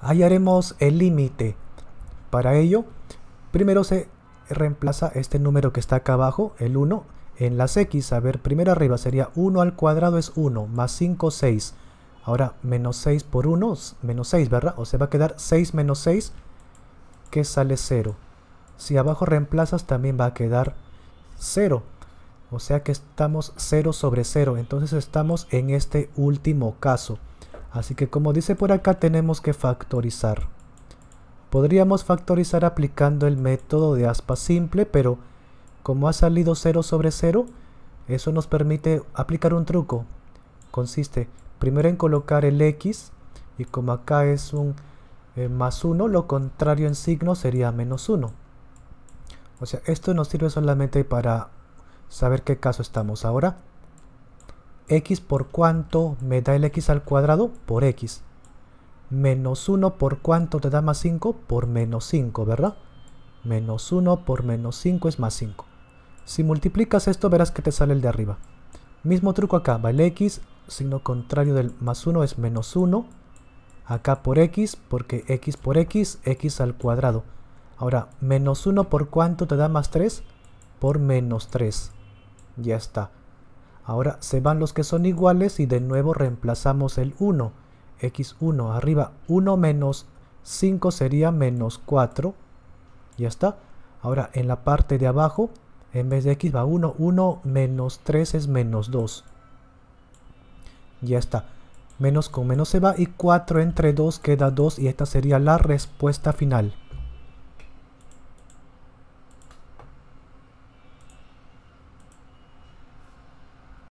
ahí haremos el límite. Para ello, primero se reemplaza este número que está acá abajo, el 1, en las x. A ver, primero arriba sería 1 al cuadrado es 1, más 5, 6. Ahora, menos 6 por 1, menos 6, ¿verdad? O sea, va a quedar 6 menos 6, que sale 0. Si abajo reemplazas, también va a quedar 0. O sea que estamos 0 sobre 0. Entonces estamos en este último caso. Así que como dice por acá, tenemos que factorizar. Podríamos factorizar aplicando el método de aspa simple, pero como ha salido 0 sobre 0, eso nos permite aplicar un truco. Consiste primero en colocar el x, y como acá es un eh, más 1, lo contrario en signo sería menos 1. O sea, esto nos sirve solamente para saber qué caso estamos ahora x por cuánto me da el x al cuadrado por x. Menos 1 por cuánto te da más 5 por menos 5, ¿verdad? Menos 1 por menos 5 es más 5. Si multiplicas esto verás que te sale el de arriba. Mismo truco acá, va el x, signo contrario del más 1 es menos 1. Acá por x, porque x por x, x al cuadrado. Ahora, menos 1 por cuánto te da más 3? Por menos 3. Ya está. Ahora se van los que son iguales y de nuevo reemplazamos el 1. X1 arriba 1 menos 5 sería menos 4. Ya está. Ahora en la parte de abajo, en vez de X va 1, 1 menos 3 es menos 2. Ya está. Menos con menos se va y 4 entre 2 queda 2 y esta sería la respuesta final.